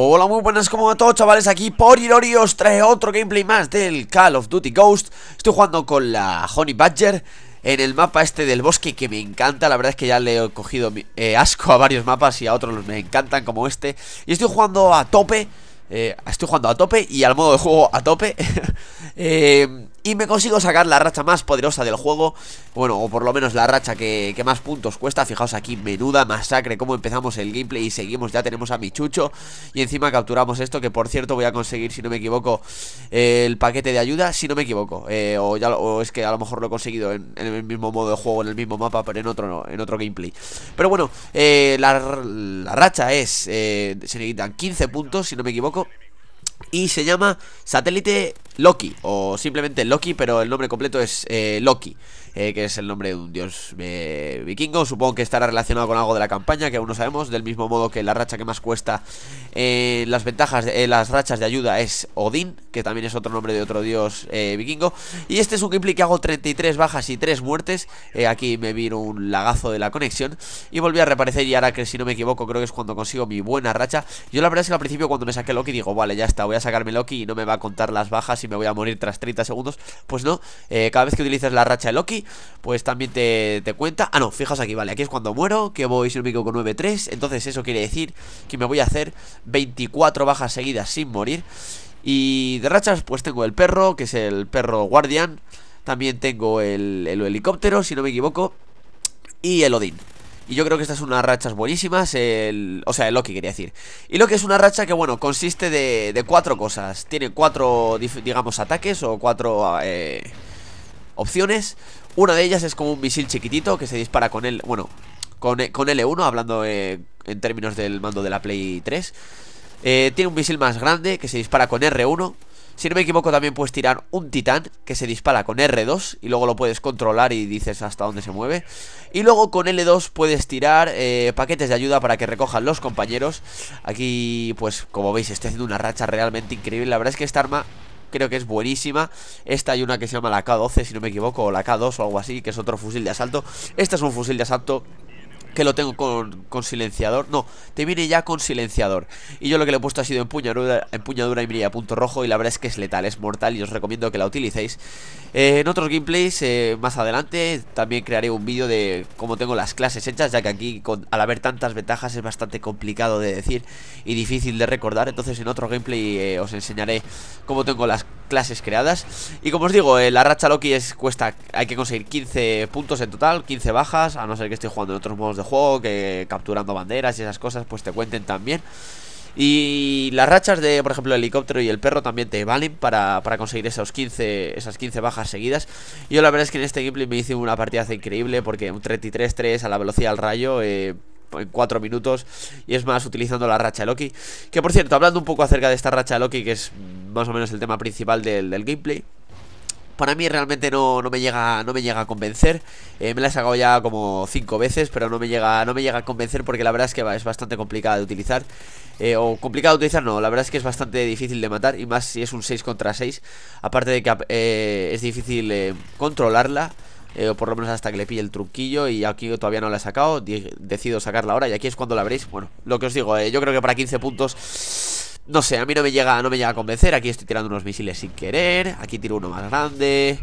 Hola, muy buenas, como a todos chavales, aquí por Irori os trae otro gameplay más del Call of Duty Ghost Estoy jugando con la Honey Badger en el mapa este del bosque que me encanta La verdad es que ya le he cogido eh, asco a varios mapas y a otros me encantan como este Y estoy jugando a tope, eh, estoy jugando a tope y al modo de juego a tope eh, y me consigo sacar la racha más poderosa del juego Bueno, o por lo menos la racha que, que, más puntos cuesta Fijaos aquí, menuda masacre Cómo empezamos el gameplay y seguimos Ya tenemos a Michucho Y encima capturamos esto Que por cierto voy a conseguir, si no me equivoco El paquete de ayuda, si no me equivoco eh, o, ya, es que a lo mejor lo he conseguido en, el mismo modo de juego, en el mismo mapa Pero en otro en otro gameplay Pero bueno, eh, la, la, racha es eh, Se necesitan 15 puntos, si no me equivoco y se llama Satélite Loki, o simplemente Loki, pero el nombre completo es eh, Loki. Eh, que es el nombre de un dios eh, vikingo. Supongo que estará relacionado con algo de la campaña, que aún no sabemos. Del mismo modo que la racha que más cuesta eh, las ventajas, las rachas de ayuda es Odín, que también es otro nombre de otro dios vikingo. Y este es un gameplay que hago 33 bajas y 3 muertes. aquí me vino un lagazo de la conexión. Y volví a reaparecer y ahora que si no me equivoco creo que es cuando consigo mi buena racha. Yo la verdad es que al principio cuando me saqué Loki digo, vale, ya está, voy a sacarme Loki y no me va a contar las bajas y me voy a morir tras 30 segundos. Pues no, cada vez que utilizas la racha de Loki pues también te, cuenta Ah, no, fijaos aquí, vale, aquí es cuando muero Que voy, si no me equivoco, 9-3 Entonces eso quiere decir que me voy a hacer 24 bajas seguidas sin morir Y de rachas, pues tengo el perro Que es el perro guardián También tengo el, helicóptero, si no me equivoco Y el Odín y yo creo que estas son unas rachas buenísimas. o sea, el Loki quería decir. Y Loki es una racha que, bueno, consiste de, de cuatro cosas. Tiene cuatro, digamos, ataques o cuatro eh, opciones. Una de ellas es como un misil chiquitito que se dispara con él, bueno, con, eh, con L1, hablando eh, en términos del mando de la Play 3. Eh, tiene un misil más grande que se dispara con R1. Si no me equivoco, también puedes tirar un titán que se dispara con R2 y luego lo puedes controlar y dices hasta dónde se mueve. Y luego con L2 puedes tirar paquetes de ayuda para que recojan los compañeros. Aquí, pues como veis, está haciendo una racha realmente increíble. La verdad es que esta arma creo que es buenísima. Esta hay una que se llama la K12, si no me equivoco, o la K2 o algo así, que es otro fusil de asalto. Esta es un fusil de asalto que lo tengo con, silenciador. No, te viene ya con silenciador. Y yo lo que le he puesto ha sido empuñadura, empuñadura y brilla punto rojo. Y la verdad es que es letal, es mortal. Y os recomiendo que la utilicéis. Eh, en otros gameplays, eh, más adelante, también crearé un vídeo de cómo tengo las clases hechas. Ya que aquí, al haber tantas ventajas, es bastante complicado de decir y difícil de recordar. Entonces, en otro gameplay eh, os enseñaré cómo tengo las clases creadas Y como os digo, eh, la racha Loki es, cuesta, hay que conseguir 15 puntos en total, 15 bajas A no ser que esté jugando en otros modos de juego, que capturando banderas y esas cosas, pues te cuenten también y las rachas de, por ejemplo, el helicóptero y el perro también te valen para, conseguir esos 15, esas 15 bajas seguidas. Yo la verdad es que en este gameplay me hice una partida increíble porque un 33-3 a la velocidad del rayo... Eh, en 4 minutos y es más utilizando la racha Loki. Que por cierto, hablando un poco acerca de esta racha Loki, que es más o menos el tema principal del, gameplay. Para mí realmente no, no, me llega no me llega a convencer. Eh, me la he sacado ya como 5 veces, pero no me llega no me llega a convencer porque la verdad es que es bastante complicada de utilizar. Eh, o complicada de utilizar, no, la verdad es que es bastante difícil de matar y más si es un 6 contra 6. Aparte de que eh, es difícil controlarla. Eh, por lo menos hasta que le pille el truquillo y aquí todavía no la he sacado, decido sacarla ahora y aquí es cuando la veréis, bueno, lo que os digo, eh, yo creo que para 15 puntos, no sé, a mí no me llega, no me llega a convencer, aquí estoy tirando unos misiles sin querer, aquí tiro uno más grande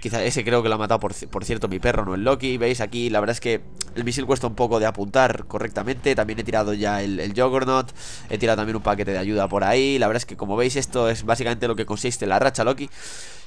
quizá ese creo que lo ha matado, por, cierto, mi perro, no el Loki. Veis aquí, la verdad es que el misil cuesta un poco de apuntar correctamente. También he tirado ya el, el Juggernaut. He tirado también un paquete de ayuda por ahí. La verdad es que, como veis, esto es básicamente lo que consiste la racha Loki.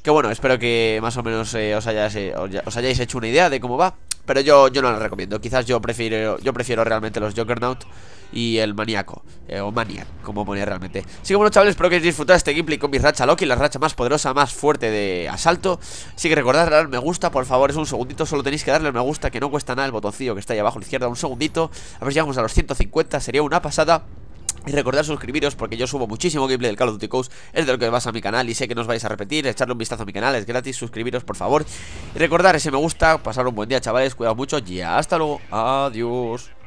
Que bueno, espero que más o menos eh, os, hayáis, eh, os hayáis hecho una idea de cómo va. Pero yo, yo no la recomiendo. Quizás yo prefiero, yo prefiero realmente los Jokernaut. y el maníaco. Eh, o maniac, como ponía realmente. Así que bueno, chavales, espero que hayáis disfrutado este gameplay con mi racha Loki, la racha más poderosa, más fuerte de asalto. Así que recordad darle me gusta, por favor, es un segundito, solo tenéis que darle al me gusta, que no cuesta nada el botoncillo que está ahí abajo a la izquierda, un segundito. A ver si llegamos a los 150, sería una pasada. Y recordad suscribiros porque yo subo muchísimo gameplay del Call of Duty Coast, es de lo que vas a mi canal y sé que no os vais a repetir, echarle un vistazo a mi canal, es gratis, suscribiros por favor. Y recordar ese me gusta, pasar un buen día chavales, Cuidado mucho y hasta luego, adiós.